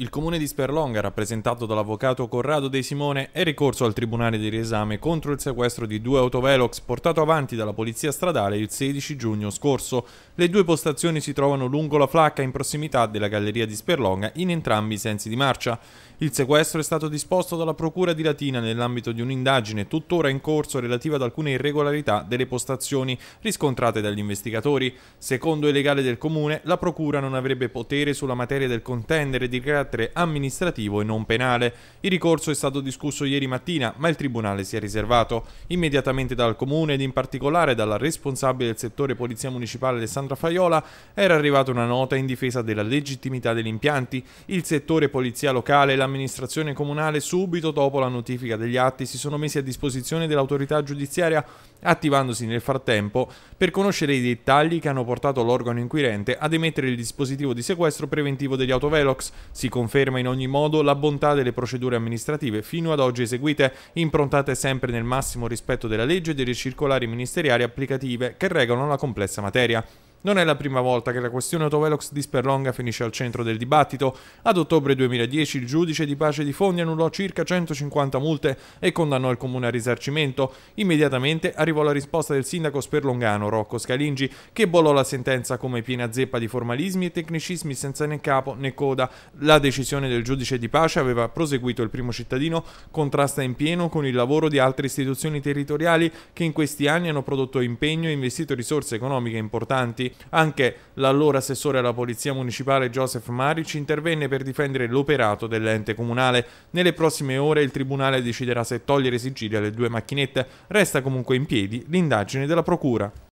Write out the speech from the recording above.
Il comune di Sperlonga, rappresentato dall'avvocato Corrado De Simone, è ricorso al tribunale di riesame contro il sequestro di due autovelox portato avanti dalla polizia stradale il 16 giugno scorso. Le due postazioni si trovano lungo la flacca in prossimità della galleria di Sperlonga in entrambi i sensi di marcia. Il sequestro è stato disposto dalla procura di Latina nell'ambito di un'indagine tuttora in corso relativa ad alcune irregolarità delle postazioni riscontrate dagli investigatori. Secondo il legale del comune, la procura non avrebbe potere sulla materia del contendere di creazione carattere amministrativo e non penale. Il ricorso è stato discusso ieri mattina, ma il Tribunale si è riservato. Immediatamente dal Comune ed in particolare dalla responsabile del settore Polizia Municipale Alessandra Faiola era arrivata una nota in difesa della legittimità degli impianti. Il settore Polizia Locale e l'amministrazione comunale subito dopo la notifica degli atti si sono messi a disposizione dell'autorità giudiziaria attivandosi nel frattempo per conoscere i dettagli che hanno portato l'organo inquirente ad emettere il dispositivo di sequestro preventivo degli autovelox. Si conferma in ogni modo la bontà delle procedure amministrative fino ad oggi eseguite, improntate sempre nel massimo rispetto della legge e delle circolari ministeriali applicative che regolano la complessa materia. Non è la prima volta che la questione autovelox di Sperlonga finisce al centro del dibattito. Ad ottobre 2010 il giudice di pace di Fondi annullò circa 150 multe e condannò il comune a risarcimento. Immediatamente arrivò la risposta del sindaco sperlongano Rocco Scalingi che bollò la sentenza come piena zeppa di formalismi e tecnicismi senza né capo né coda. La decisione del giudice di pace aveva proseguito il primo cittadino contrasta in pieno con il lavoro di altre istituzioni territoriali che in questi anni hanno prodotto impegno e investito risorse economiche importanti anche l'allora assessore alla polizia municipale Joseph Maric intervenne per difendere l'operato dell'ente comunale. Nelle prossime ore il tribunale deciderà se togliere sigilli alle due macchinette. Resta comunque in piedi l'indagine della procura.